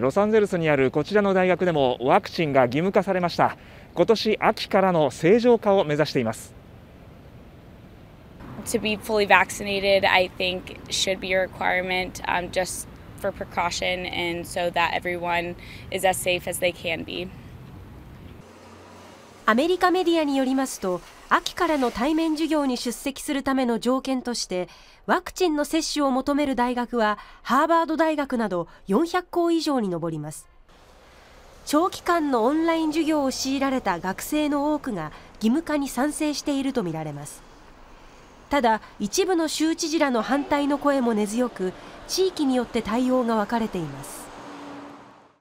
ロサンゼルスにあるこちらの大学でもワクチンが義務化されました今年秋からの正常化を目指しています To be fully vaccinated, I think, should be a requirement um, just for precaution and so that everyone is as safe as they can be. アメリカメディアによりますと秋からの対面授業に出席するための条件としてワクチンの接種を求める大学はハーバード大学など400校以上に上ります長期間のオンライン授業を強いられた学生の多くが義務化に賛成しているとみられますただ一部の州知事らの反対の声も根強く地域によって対応が分かれています